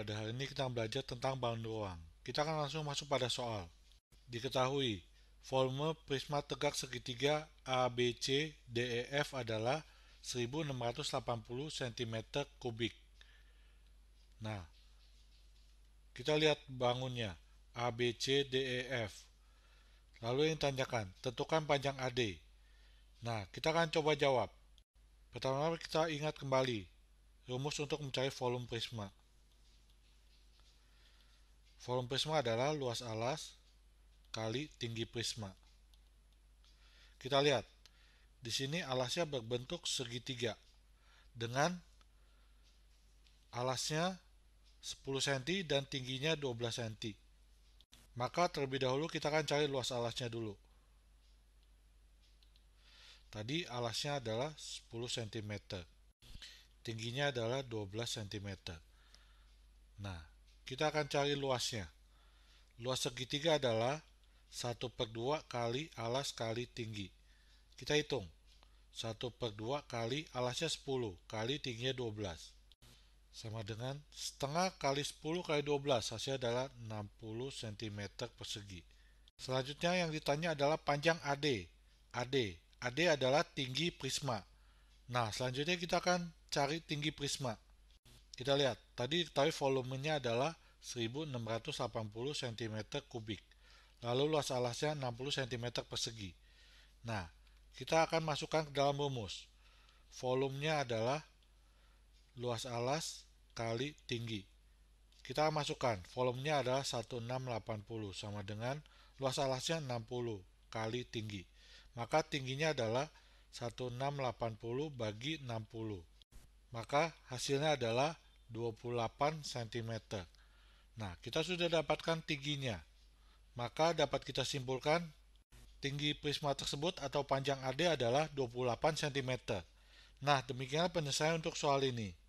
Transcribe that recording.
Pada hari ini kita belajar tentang bound ruang. Kita akan langsung masuk pada soal. Diketahui, volume prisma tegak segitiga ABC DEF adalah 1680 cm kubik. Nah, kita lihat bangunnya ABC DEF. Lalu yang tanyakan, tentukan panjang AD. Nah, kita akan coba jawab. Pertama kita ingat kembali rumus untuk mencari volume prisma. Volume prisma adalah luas alas kali tinggi prisma. Kita lihat. Di sini alasnya berbentuk segitiga dengan alasnya 10 cm dan tingginya 12 cm. Maka terlebih dahulu kita akan cari luas alasnya dulu. Tadi alasnya adalah 10 cm. Tingginya adalah 12 cm. Nah, kita akan cari luasnya. Luas segitiga adalah 1 per 2 kali alas kali tinggi. Kita hitung. 1 per 2 kali alasnya 10 kali tingginya 12 sama dengan setengah kali 10 kali 12 hasilnya adalah 60 cm persegi selanjutnya yang ditanya adalah panjang AD AD AD adalah tinggi prisma nah selanjutnya kita akan cari tinggi prisma kita lihat tadi diketahui volumenya adalah 1680 cm kubik. Lalu luas alasnya 60 cm persegi. Nah, kita akan masukkan ke dalam rumus. Volumenya adalah luas alas kali tinggi. Kita masukkan, volumenya adalah 1680 sama dengan luas alasnya 60 kali tinggi. Maka tingginya adalah 1680 bagi 60. Maka hasilnya adalah 28 cm. Nah, kita sudah dapatkan tingginya. Maka dapat kita simpulkan tinggi prisma tersebut atau panjang AD adalah 28 cm. Nah, demikianlah penyelesaian untuk soal ini.